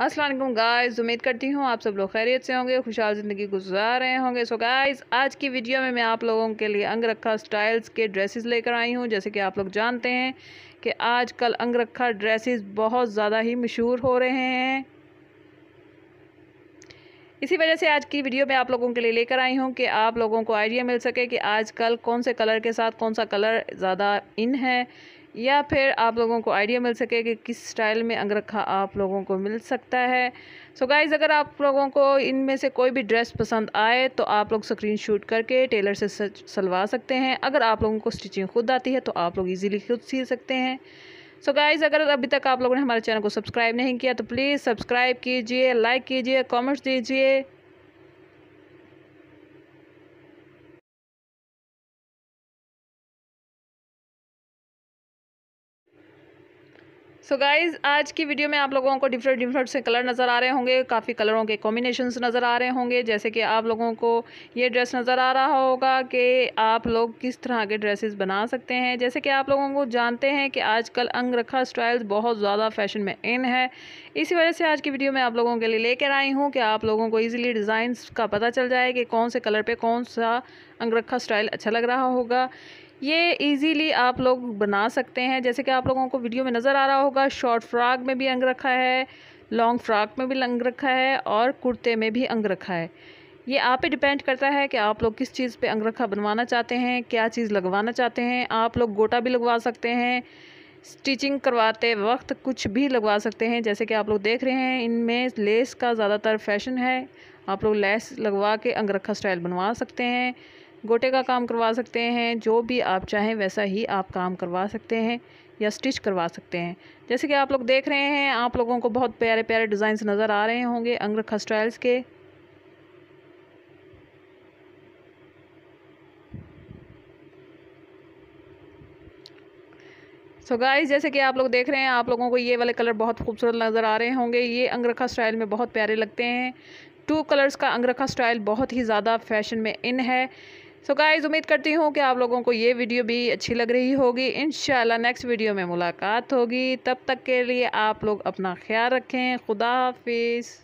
Aslam guys उम्मीद करती हूँ आप सब लोग खैरियत से होंगे खुशहाल ज़िंदगी गुजार रहे होंगे सो so आज की वीडियो में मैं आप लोगों के लिए अंगरखा स्टाइल्स के ड्रेसेस लेकर आई हूँ जैसे कि आप लोग जानते हैं कि आजकल अंगरखा ड्रेसेस बहुत ज़्यादा ही मशहूर हो रहे हैं इसी वजह से आज की वीडियो में आप लोगों के लिए लेकर आई हूँ कि आप लोगों को आइडिया मिल सके कि आज कौन से कलर के साथ कौन सा कलर ज़्यादा इन है या फिर आप लोगों को आइडिया मिल सके कि किस स्टाइल में अंगरखा आप लोगों को मिल सकता है सो so गाइज़ अगर आप लोगों को इनमें से कोई भी ड्रेस पसंद आए तो आप लोग स्क्रीन शूट करके टेलर से सलवा सकते हैं अगर आप लोगों को स्टिचिंग खुद आती है तो आप लोग ईजिली खुद सी सकते हैं सो so गाइज़ अगर अभी तक आप लोगों ने हमारे चैनल को सब्सक्राइब नहीं किया तो प्लीज़ सब्सक्राइब कीजिए लाइक कीजिए कॉमेंट्स दीजिए सो so गाइज़ आज की वीडियो में आप लोगों को डिफरेंट डिफरेंट से कलर नज़र आ रहे होंगे काफ़ी कलरों के कॉम्बिनेशन नज़र आ रहे होंगे जैसे कि आप लोगों को ये ड्रेस नज़र आ रहा होगा कि आप लोग किस तरह के ड्रेसेस बना सकते हैं जैसे कि आप लोगों को जानते हैं कि आजकल अंगरखा स्टाइल्स बहुत ज़्यादा फैशन में इन है इसी वजह से आज की वीडियो में आप लोगों के लिए लेकर आई हूँ कि आप लोगों को ईजिली डिज़ाइंस का पता चल जाए कि कौन से कलर पर कौन सा अंगरखा स्टाइल अच्छा लग रहा होगा ये इजीली आप लोग बना सकते हैं जैसे कि आप लोगों को वीडियो में नज़र आ रहा होगा शॉर्ट फ्राक में भी अंग रखा है लॉन्ग फ्राक में भी अंग रखा है और कुर्ते में भी अंग रखा है ये आप पे डिपेंड करता है कि आप लोग किस चीज़ पे अंगरखा बनवाना चाहते हैं क्या चीज़ लगवाना चाहते हैं आप लोग गोटा भी लगवा सकते हैं स्टिचिंग करवाते वक्त कुछ भी लगवा सकते हैं जैसे कि आप लोग देख रहे हैं इनमें लेस का ज़्यादातर फैशन है आप लोग लेस लगवा के अंगरखा स्टाइल बनवा सकते हैं गोटे का काम करवा सकते हैं जो भी आप चाहें वैसा ही आप काम करवा सकते हैं या स्टिच करवा सकते हैं जैसे कि आप लोग देख रहे हैं आप लोगों को बहुत प्यारे प्यारे डिज़ाइंस नज़र आ रहे होंगे अंगरखा स्टाइल्स के सो so गाइस जैसे कि आप लोग देख रहे हैं आप लोगों को ये वाले कलर बहुत खूबसूरत नज़र आ रहे होंगे ये अंगरखा स्टाइल में बहुत प्यारे लगते हैं टू कलर्स का अंगरखा स्टाइल बहुत ही ज़्यादा फैशन में इन है सो गाइज़ उम्मीद करती हूँ कि आप लोगों को ये वीडियो भी अच्छी लग रही होगी इन नेक्स्ट वीडियो में मुलाकात होगी तब तक के लिए आप लोग अपना ख्याल रखें खुदा हाफिज़